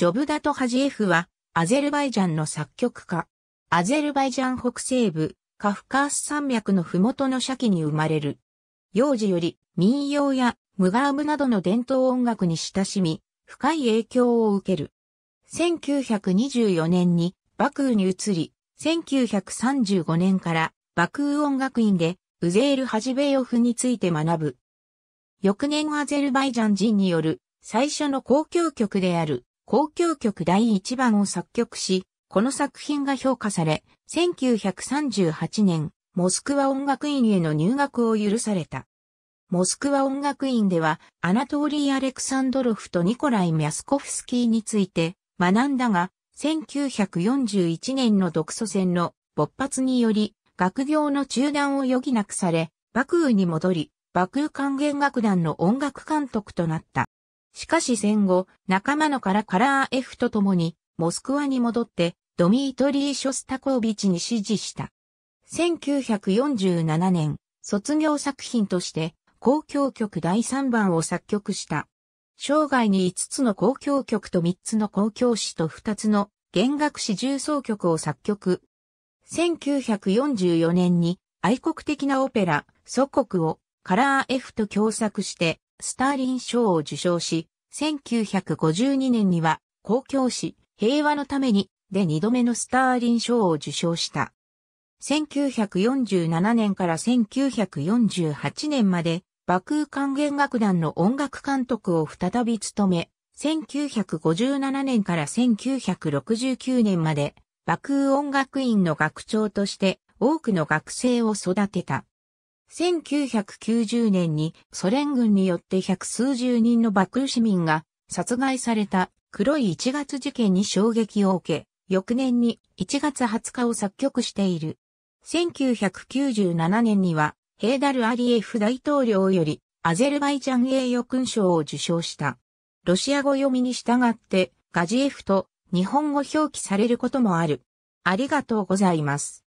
ジョブダト・ハジエフは、アゼルバイジャンの作曲家。アゼルバイジャン北西部、カフカース山脈の麓の社起に生まれる。幼児より民謡やムガームなどの伝統音楽に親しみ、深い影響を受ける。1924年にバクーに移り、1935年からバクー音楽院でウゼール・ハジベヨフについて学ぶ。翌年アゼルバイジャン人による最初の公共曲である交響曲第1番を作曲し、この作品が評価され、1938年、モスクワ音楽院への入学を許された。モスクワ音楽院では、アナトーリー・アレクサンドロフとニコライ・ミャスコフスキーについて学んだが、1941年の独ソ戦の勃発により、学業の中断を余儀なくされ、幕府に戻り、幕府管弦楽団の音楽監督となった。しかし戦後、仲間のからカラー F と共に、モスクワに戻って、ドミートリー・ショスタコービチに指示した。1947年、卒業作品として、交響曲第3番を作曲した。生涯に5つの交響曲と3つの交響詩と2つの弦楽詩重奏曲を作曲。1944年に愛国的なオペラ、祖国をカラー F と共作してスターリン賞を受賞し、1952年には公共誌平和のためにで2度目のスターリン賞を受賞した。1947年から1948年まで、爆風管弦楽団の音楽監督を再び務め、1957年から1969年まで、爆ク音楽院の学長として多くの学生を育てた。1990年にソ連軍によって百数十人のバク市民が殺害された黒い1月事件に衝撃を受け、翌年に1月20日を作曲している。1997年にはヘーダル・アリエフ大統領よりアゼルバイジャン栄誉勲章を受章した。ロシア語読みに従ってガジエフと日本語表記されることもある。ありがとうございます。